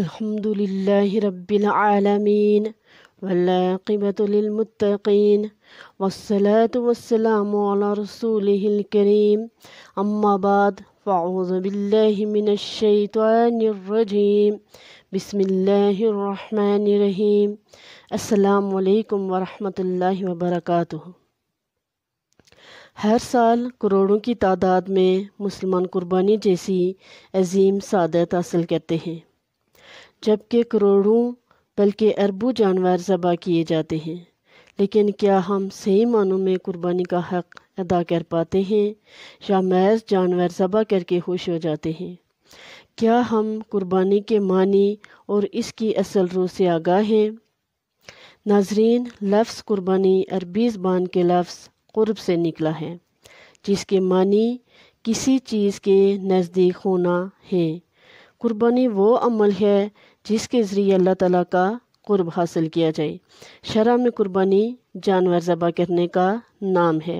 الحمد لله رب العالمين والعاقبة للمتقين والصلاة والسلام على رسوله الكريم أما بعد فأعوذ بالله من الشيطان الرجيم بسم الله الرحمن الرحيم السلام عليكم ورحمة الله وبركاته हर سال کروڑوں کی تعداد میں مسلمان قربانی جیسی عظیم سعادت حاصل کرتے ہیں जबकि करोड़ों बल्कि अरबों जानवर ज़बह किए जाते हैं लेकिन क्या हम सही मानों में कुर्बानी का हक अदा कर पाते हैं या महज जानवर ज़बह करके खुश हो जाते हैं क्या हम कुर्बानी के मानी और इसकी असल रूह से आगाह हैं नाजरीन लफ्ज़ कुर्बानी अरबी ज़बान के लफ्ज़ कुर्ब से निकला है जिसके मानी किसी चीज़ के नज़दीक होना है कुर्बानी वो अमल है जिसके ज़रिए अल्लाह ताला का कुर्ब हासिल किया जाए शरा में कुर्बानी जानवर ज़बा करने का नाम है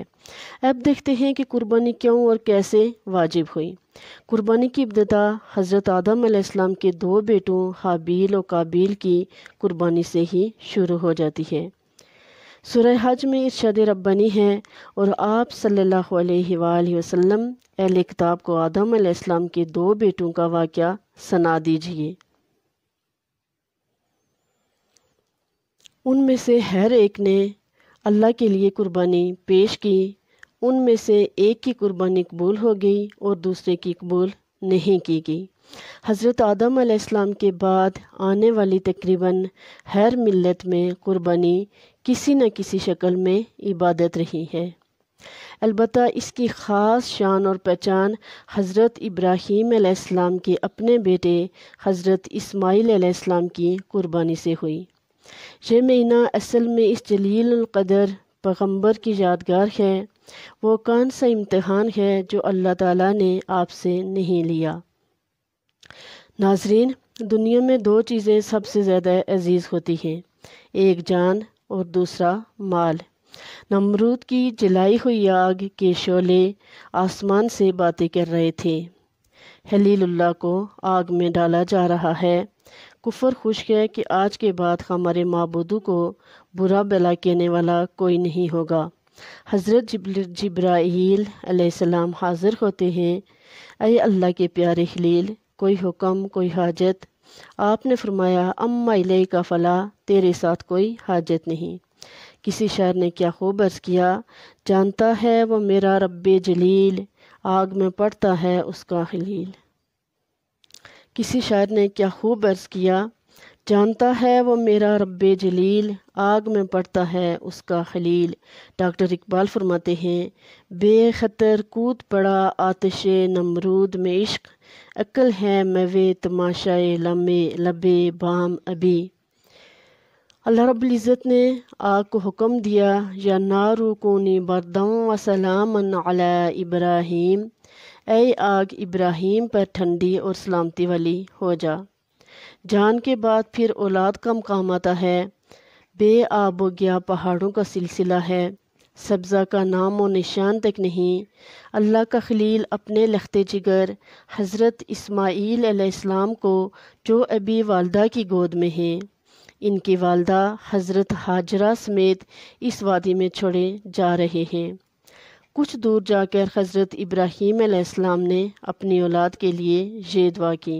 अब देखते हैं कि कुर्बानी क्यों और कैसे वाजिब हुई कुर्बानी की इब्तदा हज़रत आदम के दो बेटों हाबील और काबिल की कुर्बानी से ही शुरू हो जाती है सुरह हज में इर्शाद रब्बानी है और आप सल्लल्लाहु अलैहि वसल्लम अहल किताब को आदम आसमाम के दो बेटों का वाक़ सना दीजिए उनमें से हर एक ने अल्लाह के लिए कुर्बानी पेश की उनमें से एक की कुर्बानी कबूल हो गई और दूसरे की कबूल नहीं की गई हज़रत आदम आसमाम के बाद आने वाली तकरीबन हर मिलत में कुर्बानी किसी न किसी शक्ल में इबादत रही है अलबत् इसकी ख़ास शान और पहचान हज़रत इब्राहीम के अपने बेटे हज़रत इस्माईल आसमाम की कुर्बानी से हुई ये महीना असल में इस जलील कदर पैगम्बर की यादगार है वो कौन सा इम्तहान है जो अल्लाह ताला ने आपसे नहीं लिया नाजरीन दुनिया में दो चीज़ें सबसे ज़्यादा अजीज़ होती हैं एक जान और दूसरा माल नमरूद की जलाई हुई आग के शोले आसमान से बातें कर रहे थे हलील्ला को आग में डाला जा रहा है कुफर खुश है कि आज के बाद हमारे मबूदों को बुरा बला कहने वाला कोई नहीं होगा हज़रत जिब्राईल आसमाम हाज़िर होते हैं अय अल्लाह के प्यारे खलील कोई हुक्म कोई हाजत आपने फरमाया अम्मा का फ़ला तेरे साथ कोई हाजत नहीं किसी शायर ने क्या खूब अर्ज़ किया जानता है वो मेरा रब जलील आग में पड़ता है उसका खलील किसी शायर ने क्या खूब अर्ज़ किया जानता है वो मेरा रब जलील आग में पड़ता है उसका खलील डॉक्टर इकबाल फरमाते हैं बेखतर कूद पड़ा आतश नमरूद में इश्क अक्ल है मवे तमाशाए लमे लबे बाम अभी अल्लाह रब्ज़त ने आग को हुक्म दिया या नारू कोनी बरदम वसलाम अला इब्राहीम ऐ आग इब्राहिम पर ठंडी और सलामती वाली हो जा जान के बाद फिर औलाद का मकाम आता है बे आब गया पहाड़ों का सिलसिला है सब्ज़ा का नाम और निशान तक नहीं अल्लाह का खलील अपने लखते जिगर हज़रत इस्माइल अलैहिस्सलाम को जो अभी वालदा की गोद में है इनकी वालदा हज़रत हाजरा समेत इस वादी में छोड़े जा रहे हैं कुछ दूर जाकर हज़रत इब्राहीम आसमाम ने अपनी औलाद के लिए ये दुआ की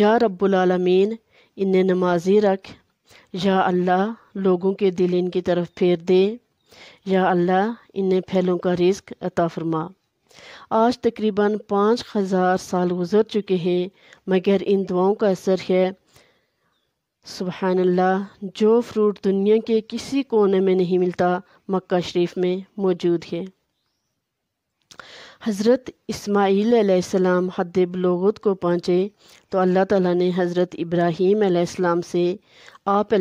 या रब्बुलमीन इन्हें नमाजी रख या अल्लाह लोगों के दिल इनकी तरफ फेर दे या अल्लाह इन्हें फैलों का रिस्क अता फरमा आज तकरीबन पाँच हज़ार साल गुजर चुके हैं मगर इन दुआओं का असर है सुबहानल्ला जो फ्रूट दुनिया के किसी कोने में नहीं मिलता मक्का शरीफ में मौजूद है हज़रत इसमाईलम हद बलोगत को पहुँचे तो अल्लाह ताला ने हज़रत इब्राहीम से आप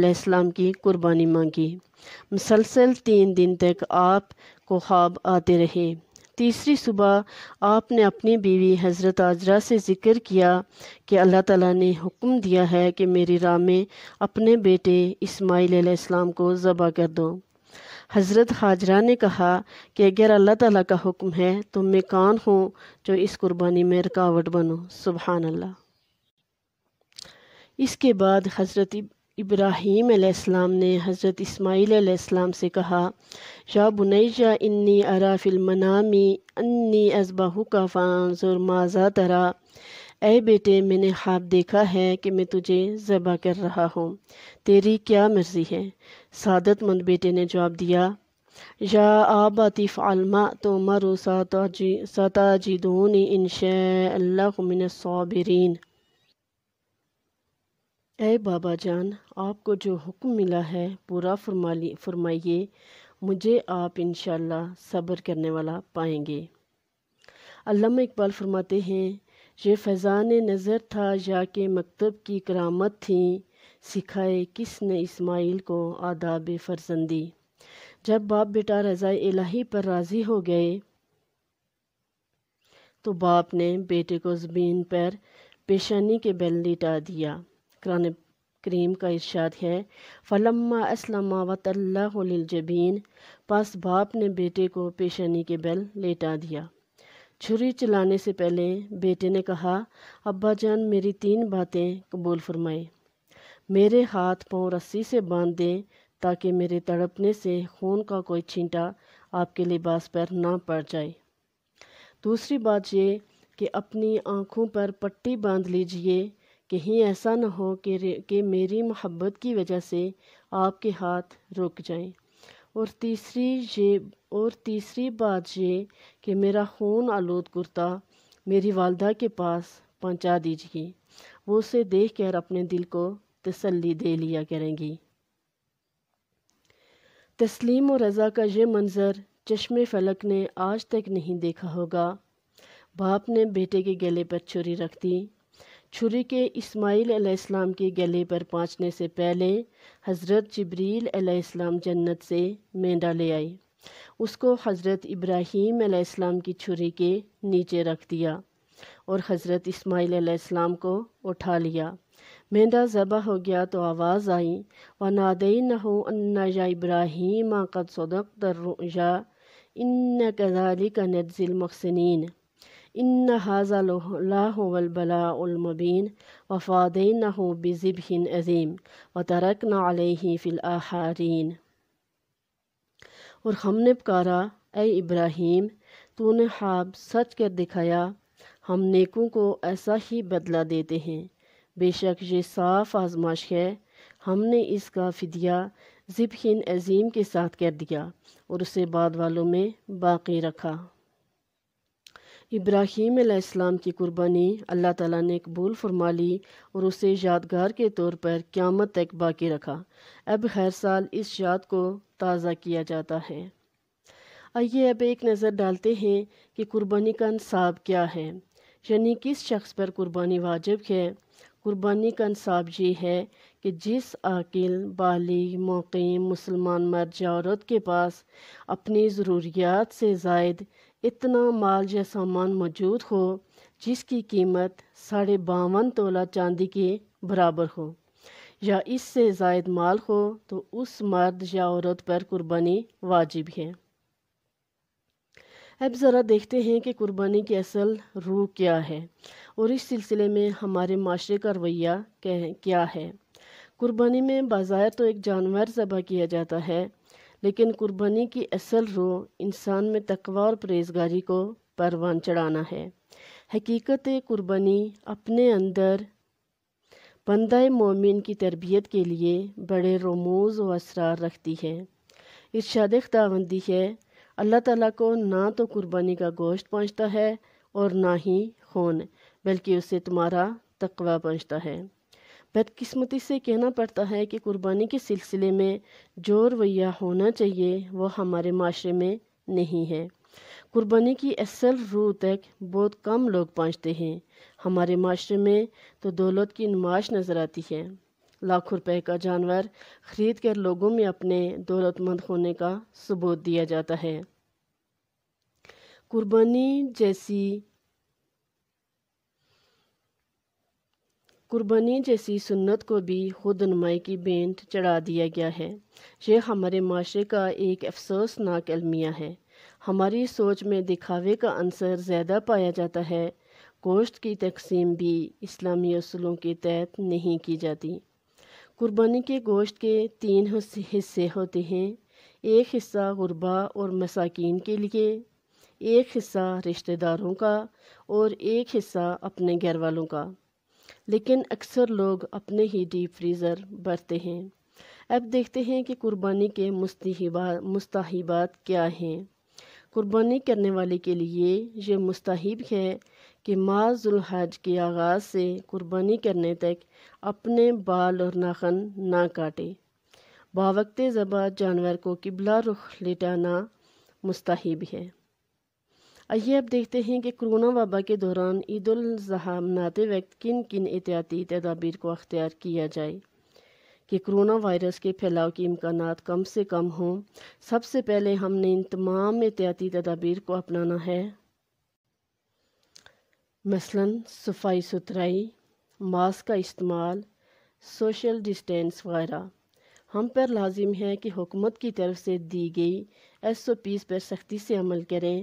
की कुर्बानी मांगी मसलसल तीन दिन तक आप को ख्वाब आते रहे तीसरी सुबह आपने अपनी बीवी हज़रत आजरा से ज़िक्र किया कि अल्लाह ताला ने हुक्म दिया है कि मेरी राह में अपने बेटे इस्माईल को ज़बा कर दो हज़रत हाजरा ने कहा कि अगर अल्लाह ताला का हुक्म है तो मैं कौन हूँ जो इस कुर्बानी में रुकावट बनो सुबहान अल्लाह इसके बाद हज़रत इब्राहीम अलैहिस्सलाम ने हज़रत इस्माइल अलैहिस्सलाम से कहा या बुनैया इन्नी अराफिल मनामी अन्नी अजबाहू का फ़ानजुर माजा तरा ऐ बेटे मैंने ख्वाब देखा है कि मैं तुझे ज़बा कर रहा हूँ तेरी क्या मर्ज़ी है सादतमंद बेटे ने जवाब दिया या आबातिफ़ आलमा तो मरु साताजी सताजिदोनी इनशाबिरीन ऐ बाबा जान आपको जो हुक्म मिला है पूरा फरमाली फरमाइए मुझे आप इन शब्र करने वाला पाएंगे अल्लाह इकबाल फरमाते हैं ये फैज़ान नज़र था या के मकतब की करामत थी सिखाए किसने इस्माइल को आदाब फरजंदी जब बाप बेटा रज़ा इलाही पर राज़ी हो गए तो बाप ने बेटे को ज़मीन पर पेशानी के बैल लिटा दिया कुरान करीम का इर्शाद है फ़लम्मा असलमा वतल्लाजबीन पास बाप ने बेटे को पेशानी के बैल लेटा दिया छुरी चलाने से पहले बेटे ने कहा अब्बा जान मेरी तीन बातें कबूल फरमाएं मेरे हाथ पाँव रस्सी से बांध दें ताकि मेरे तड़पने से खून का कोई छींटा आपके लिबास पर ना पड़ जाए दूसरी बात ये कि अपनी आँखों पर पट्टी बांध लीजिए कहीं ऐसा न हो कि, कि मेरी मोहब्बत की वजह से आपके हाथ रुक जाएं। और तीसरी ये और तीसरी बात ये कि मेरा खून आलूद कुर्ता मेरी वालदा के पास पहुँचा दीजिए वो उसे देख कर अपने दिल को तसल्ली दे लिया करेंगी तस्लीम और रज़ा का ये मंज़र चश्म फलक ने आज तक नहीं देखा होगा बाप ने बेटे के गले पर छुरी रख दी छुरी के इस्माइल अलैहिस्सलाम के गले पर पहुँचने से पहले हज़रत जबरील अलैहिस्सलाम जन्नत से मेंढा ले आई उसको हज़रत इब्राहीम अलैहिस्सलाम की छुरी के नीचे रख दिया और हज़रत इस्माइल अलैहिस्सलाम को उठा लिया मेंढा ज़बा हो गया तो आवाज़ आई व नादई न हो अन्ना या इब्राहीम कद सदक दर इन कदाली का नजिल मखसनिन इन हाजा लाहबलामबीन वफ़ादैन बिज़िबिन अज़ीम व तरक नही फ़िलहारीन और हमने पुकारा ए इब्राहिम तूने हाब सच कर दिखाया हम नेकों को ऐसा ही बदला देते हैं बेशक ये साफ आजमाश है हमने इसका फिदिया ज़िबिन अज़ीम के साथ कर दिया और उसे बाद वालों में बाकी रखा इब्राहीम की कुर्बानी अल्लाह ताला ने कबूल फरमा ली और उसे यादगार के तौर पर क़्यामत तक बाकी रखा अब हर साल इस याद को ताज़ा किया जाता है आइए अब एक नज़र डालते हैं कि कुर्बानी का नसाब क्या है यानी किस शख्स पर कुर्बानी वाजिब है कुर्बानी का नसाब ये है कि जिस आकिल बाली मौक़ी मुसलमान मर्ज औरत के पास अपनी ज़रूरियात से जायद इतना माल या सामान मौजूद हो जिसकी कीमत साढ़े बावन तोला चांदी के बराबर हो या इससे जायद माल हो तो उस मर्द या औरत पर कुर्बानी वाजिब है अब ज़रा देखते हैं कि कुर्बानी की असल रूह क्या है और इस सिलसिले में हमारे माशरे का रवैया क्या है कुर्बानी में बाज़ार तो एक जानवर ज़बह किया जाता है लेकिन कुर्बानी की असल रूह इंसान में तकवा और परहेजगारी को परवान चढ़ाना है हकीकत कुर्बानी अपने अंदर बंदा मोमिन की तरबियत के लिए बड़े रमूज व असरार रखती है इर्शाद खदाबंदी है अल्लाह ताला को ना तो कुर्बानी का गोश्त पहुँचता है और ना ही खून बल्कि उसे तुम्हारा तकवा पहुँचता है बदकिस्मती से कहना पड़ता है कि कुर्बानी के सिलसिले में जो रवैया होना चाहिए वह हमारे माशरे में नहीं है कुर्बानी की असल रूह तक बहुत कम लोग पहुँचते हैं हमारे माशरे में तो दौलत की नुमाइश नज़र आती है लाखों रुपए का जानवर खरीद कर लोगों में अपने दौलतमंद होने का सबूत दिया जाता है कुर्बानी जैसी कुर्बानी जैसी सुन्नत को भी खुद नुमाई की बेंट चढ़ा दिया गया है यह हमारे माशरे का एक अफसोसनाक अलमिया है हमारी सोच में दिखावे का अंसर ज़्यादा पाया जाता है गोश्त की तकसीम भी इस्लामी असूलों के तहत नहीं की जाती कुर्बानी के गोश्त के तीन हिस्से होते हैं एक हिस्सा गुरबा और मसाकिन के लिए एक हिस्सा रिश्तेदारों का और एक हिस्सा अपने घर वालों का लेकिन अक्सर लोग अपने ही डीप फ्रीज़र भरते हैं अब देखते हैं कि कुर्बानी के मुस्तबा मुस्ताहिबात क्या हैं कुर्बानी करने वाले के लिए ये मुस्ताहिब है कि माजुलहज के आगाज़ से कुर्बानी करने तक अपने बाल और नाखन ना काटे बावक्त ज़बा जानवर को किबला रुख लेटाना मुस्ताहिब है आइए अब देखते हैं कि कोरोना वबा के दौरान ईद उजहा मनाते वक्त किन किन एहतियाती तदाबीर को अख्तियार किया जाए कि कोरोना वायरस के फैलाव के इम्कान कम से कम हों सबसे पहले हमने इन तमाम एहतियाती तदाबीर को अपनाना है मसलन सफाई सुथराई मास्क का इस्तेमाल सोशल डिस्टेंस वगैरह हम पर लाजिम है कि हुकूमत की तरफ से दी गई एस ओ पीज़ पर सख्ती से अमल करें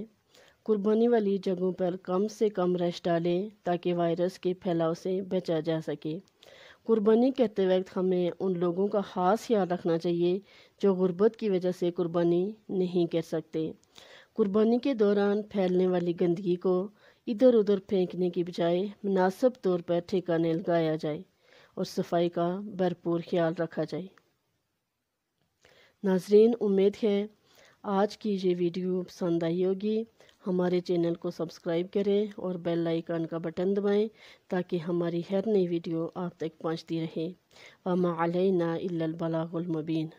कुर्बानी वाली जगहों पर कम से कम रश डालें ताकि वायरस के फैलाव से बचा जा सके कुर्बानी करते वक्त हमें उन लोगों का ख़ास ख्याल रखना चाहिए जो गुर्बत की वजह से कुर्बानी नहीं कर सकते कुर्बानी के दौरान फैलने वाली गंदगी को इधर उधर फेंकने की बजाय मुनासब तौर पर ठिकाने लगाया जाए और सफाई का भरपूर ख्याल रखा जाए नाजरीन उम्मीद है आज की ये वीडियो पसंद आई होगी हमारे चैनल को सब्सक्राइब करें और बेल आइकन का बटन दबाएं ताकि हमारी हर नई वीडियो आप तक पहुंचती रहे अमा अलैना इल्लल बलागुल मुबीन